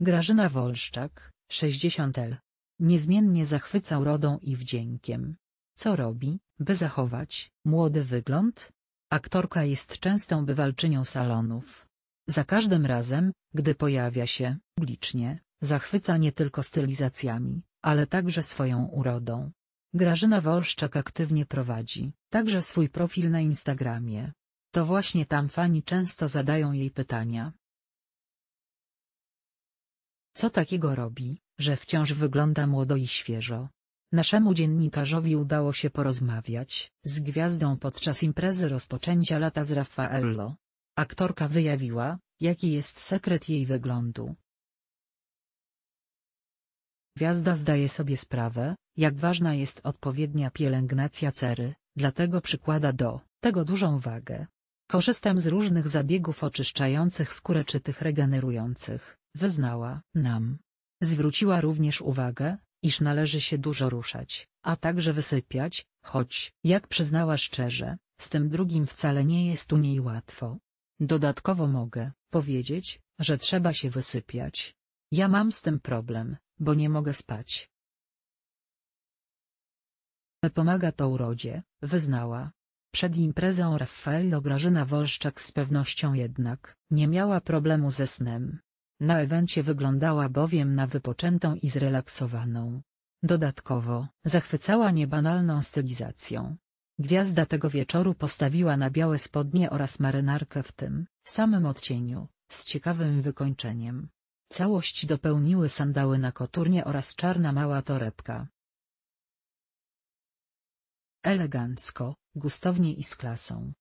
Grażyna Wolszczak, 60 L. Niezmiennie zachwyca urodą i wdziękiem. Co robi, by zachować młody wygląd? Aktorka jest częstą bywalczynią salonów. Za każdym razem, gdy pojawia się licznie zachwyca nie tylko stylizacjami, ale także swoją urodą. Grażyna Wolszczak aktywnie prowadzi także swój profil na Instagramie. To właśnie tam fani często zadają jej pytania co takiego robi, że wciąż wygląda młodo i świeżo? Naszemu dziennikarzowi udało się porozmawiać z gwiazdą podczas imprezy rozpoczęcia lata z Raffaello. Aktorka wyjawiła, jaki jest sekret jej wyglądu. Gwiazda zdaje sobie sprawę, jak ważna jest odpowiednia pielęgnacja cery, dlatego przykłada do tego dużą wagę. Korzystam z różnych zabiegów oczyszczających skórę czy tych regenerujących, Wyznała nam. Zwróciła również uwagę, iż należy się dużo ruszać, a także wysypiać, choć, jak przyznała szczerze, z tym drugim wcale nie jest u niej łatwo. Dodatkowo mogę powiedzieć, że trzeba się wysypiać. Ja mam z tym problem, bo nie mogę spać. Pomaga to urodzie, wyznała. Przed imprezą Raffaello Grażyna Wolszczak z pewnością jednak nie miała problemu ze snem. Na evencie wyglądała bowiem na wypoczętą i zrelaksowaną. Dodatkowo, zachwycała niebanalną stylizacją. Gwiazda tego wieczoru postawiła na białe spodnie oraz marynarkę w tym samym odcieniu, z ciekawym wykończeniem. Całość dopełniły sandały na koturnie oraz czarna mała torebka. Elegancko, gustownie i z klasą.